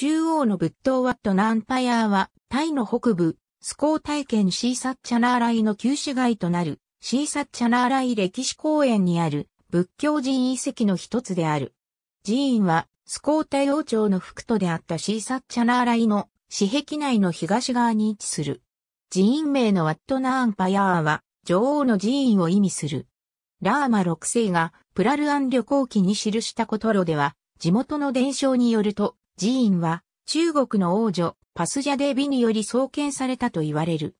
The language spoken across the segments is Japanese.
中央の仏塔ワットナンパヤーは、タイの北部、スコー体験シーサッチャナーライの旧市街となる、シーサッチャナーライ歴史公園にある、仏教寺院遺跡の一つである。寺院は、スコータ王朝の副都であったシーサッチャナーライの、市壁内の東側に位置する。寺院名のワットナーンパヤーは、女王の寺院を意味する。ラーマ6世が、プラルアン旅行記に記したことろでは、地元の伝承によると、寺院は中国の王女パスジャデビにより創建されたと言われる。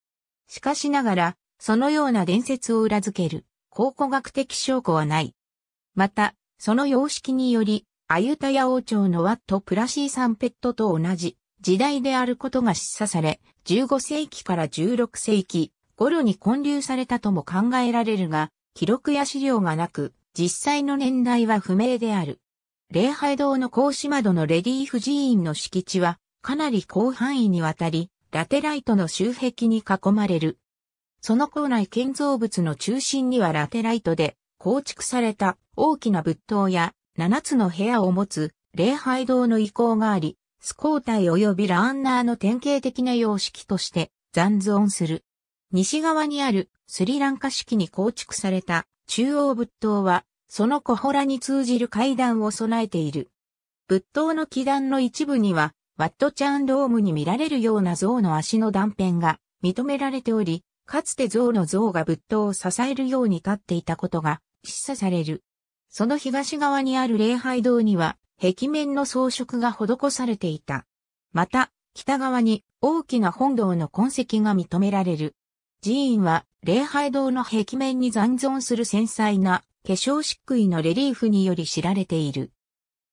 しかしながら、そのような伝説を裏付ける考古学的証拠はない。また、その様式により、アユタヤ王朝のワット・プラシー・サンペットと同じ時代であることが示唆され、15世紀から16世紀頃に建立されたとも考えられるが、記録や資料がなく、実際の年代は不明である。礼拝堂の格子窓のレディーフ寺院の敷地は、かなり広範囲にわたり、ラテライトの周壁に囲まれる。その構内建造物の中心にはラテライトで構築された大きな仏塔や7つの部屋を持つ礼拝堂の遺構があり、スコータイ及びランナーの典型的な様式として残存する。西側にあるスリランカ式に構築された中央仏塔はその小洞に通じる階段を備えている。仏塔の基壇の一部には、ワットチャンドームに見られるような像の足の断片が認められており、かつて像の像が仏塔を支えるように立っていたことが示唆される。その東側にある礼拝堂には、壁面の装飾が施されていた。また、北側に大きな本堂の痕跡が認められる。寺院は礼拝堂の壁面に残存する繊細な化粧漆喰のレリーフにより知られている。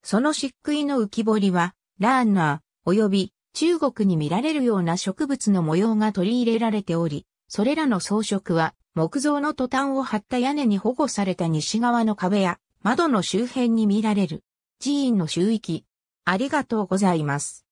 その漆喰の浮き彫りは、ラーナー、及び中国に見られるような植物の模様が取り入れられており、それらの装飾は、木造のトタンを張った屋根に保護された西側の壁や、窓の周辺に見られる。寺院の周域。ありがとうございます。